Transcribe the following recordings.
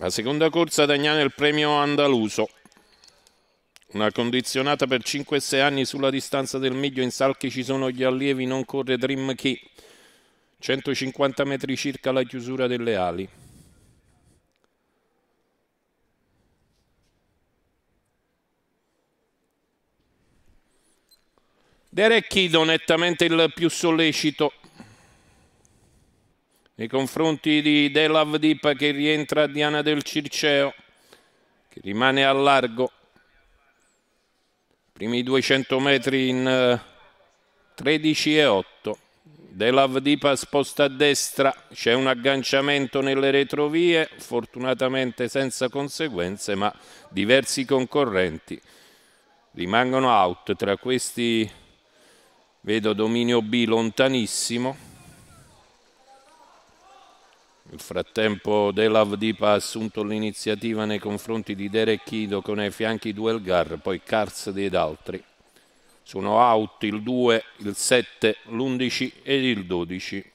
La seconda corsa è il premio andaluso. Una condizionata per 5-6 anni sulla distanza del miglio, in salchi ci sono gli allievi, non corre Dream Key. 150 metri circa la chiusura delle ali. Derek Kido nettamente il più sollecito nei confronti di Delav Dipa che rientra a Diana del Circeo, che rimane a largo. Primi 200 metri in 13 eh, e 8. Delav Dipa sposta a destra, c'è un agganciamento nelle retrovie, fortunatamente senza conseguenze, ma diversi concorrenti rimangono out, tra questi vedo Dominio B lontanissimo, nel frattempo Delav Dipa ha assunto l'iniziativa nei confronti di Derek Kido con ai fianchi Duelgar, poi Kars ed altri. Sono out il 2, il 7, l'11 ed il 12.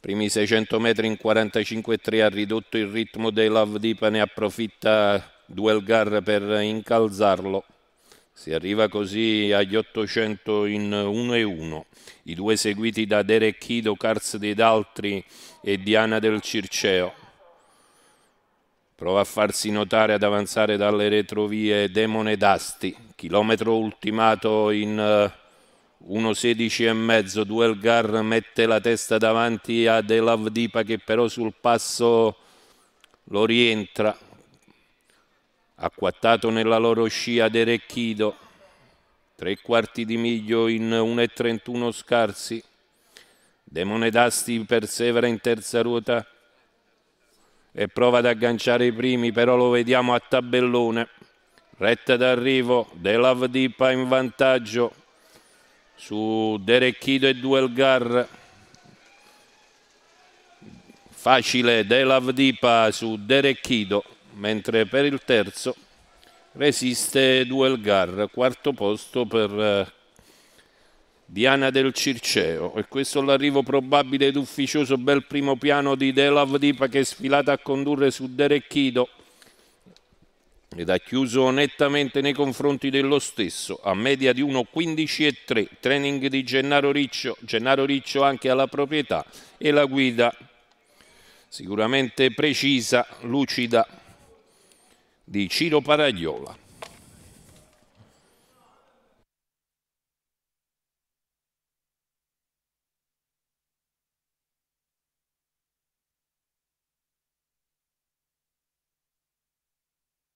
Primi 600 metri in 45,3 ha ridotto il ritmo dei Love Dipa, ne approfitta Duelgar per incalzarlo. Si arriva così agli 800 in 1 e 1, i due seguiti da Derecchido, Carz dei D'Altri e Diana del Circeo. Prova a farsi notare ad avanzare dalle retrovie Demone d'Asti, chilometro ultimato in 1.16 eh, e mezzo, Duelgar mette la testa davanti a De Lavdipa che però sul passo lo rientra, acquattato nella loro scia De Recchido, tre quarti di miglio in 1,31 scarsi, Demone d'Asti persevera in terza ruota e prova ad agganciare i primi, però lo vediamo a tabellone, retta d'arrivo, Delavdipa in vantaggio su Derechido e Duelgar, facile Delavdipa su Derechido mentre per il terzo resiste Duelgar, quarto posto per eh, Diana del Circeo e questo l'arrivo probabile ed ufficioso bel primo piano di Delav Dipa che è sfilata a condurre su Derecchido ed ha chiuso nettamente nei confronti dello stesso a media di 1.15 e 3 training di Gennaro Riccio Gennaro Riccio anche alla proprietà e la guida sicuramente precisa, lucida di Ciro Paragliola.